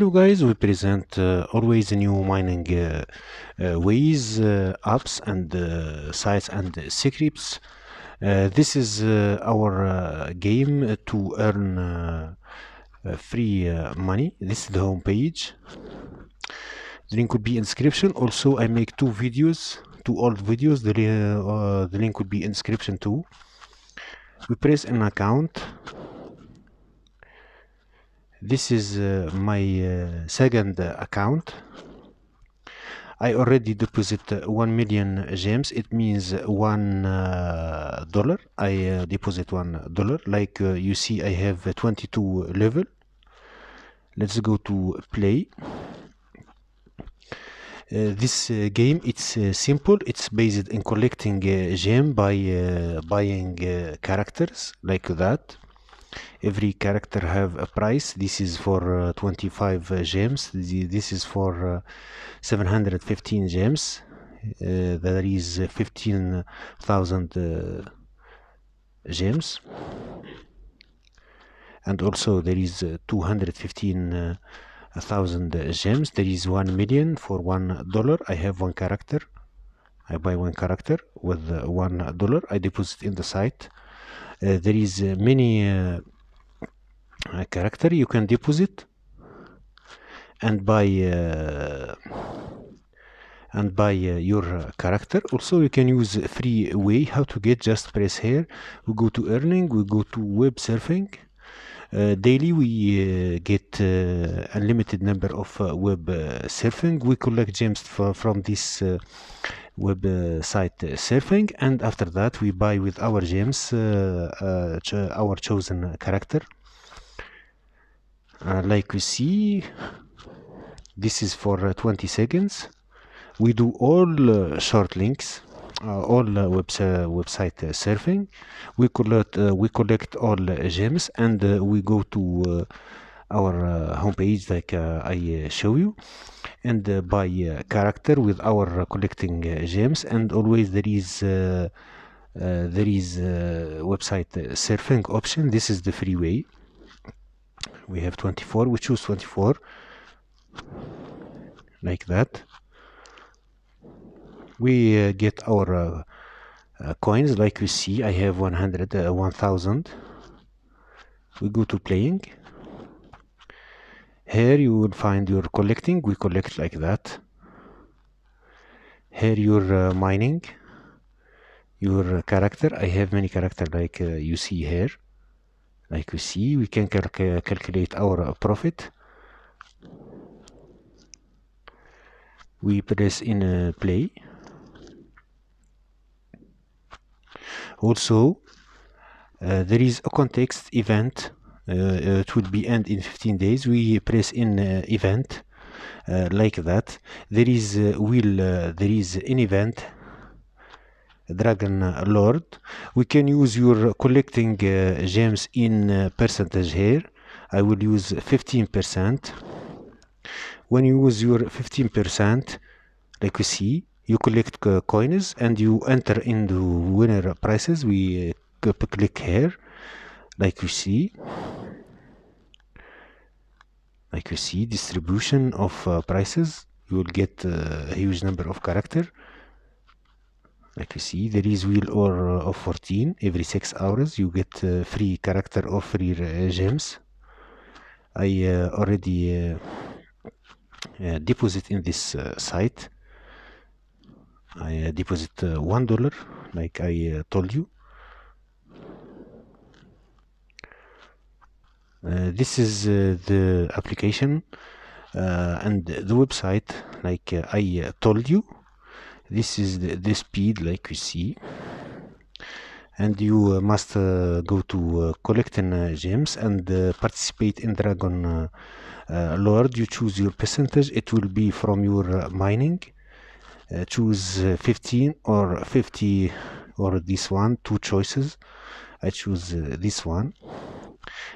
Hello guys, we present uh, always new mining uh, uh, ways, uh, apps and uh, sites and uh, secrets. this is our game to earn free money. This is the home page. The link would be inscription. Also, I make two videos, two old videos. The, the link would be inscription too. We press an account this is uh, my uh, second account I already deposit uh, 1 million gems it means one uh, dollar. I uh, deposit one dollar like you see I have 22 level let's go to play uh, this uh, game it's uh, simple it's based in collecting gem by buying characters like that every character have a price this is for uh, 25 uh, gems this is for uh, 715 gems uh, that is uh, 15,000 uh, gems and also there is 215,000 gems there is 1 million for 1 dollar i have one character i buy one character with 1 dollar i deposit in the site uh, there is uh, many uh, character you can deposit and by and by uh, your character also you can use free way how to get just press here we go to earning we go to web surfing uh, daily we get unlimited number of web surfing we collect gems from this website uh, uh, surfing and after that we buy with our gems uh, ch our chosen character like we see this is for 20 seconds we do all short links uh, all uh, webs uh, website surfing we collect we collect all gems and we go to our uh, homepage like uh, I uh, show you and uh, by uh, character with our collecting gems and always there is there is website surfing option this is the freeway. we have 24 we choose 24 like that we get our uh, coins like you see I have 100 uh, 1000 we go to playing here you will find your collecting. We collect like that. Here your uh, mining. Your uh, character. I have many character like uh, you see here. Like you see, we can cal uh, calculate our uh, profit. We press in uh, play. Also, there is a context event uh, it will be end in 15 days we press in uh, event uh, like that there is will there is an event dragon lord we can use your collecting gems in percentage here i will use 15 percent when you use your 15 percent like you see you collect coins and you enter into winner prices we click here like you see like you see distribution of uh, prices you will get a huge number of character like you see there is wheel or uh, of 14 every six hours you get uh, free character or free uh, gems I already deposit in this site I deposit one dollar like I told you Uh, this is uh, the application uh, and the website like I told you this is the, the, speed like you see and you uh, must uh, go to uh, collecting gems and participate in dragon lord you choose your percentage it will be from your mining choose 15 or 50 or this one two choices i choose this one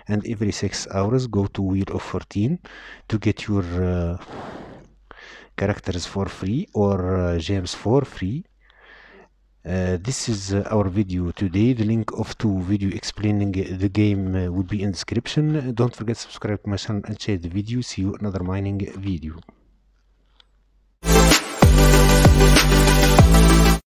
and every six hours go to wheel of 14 to get your uh, characters for free or uh, gems for free uh, this is uh, our video today the link of two video explaining uh, the game uh, will be in description don't forget subscribe to my channel and share the video see you another mining video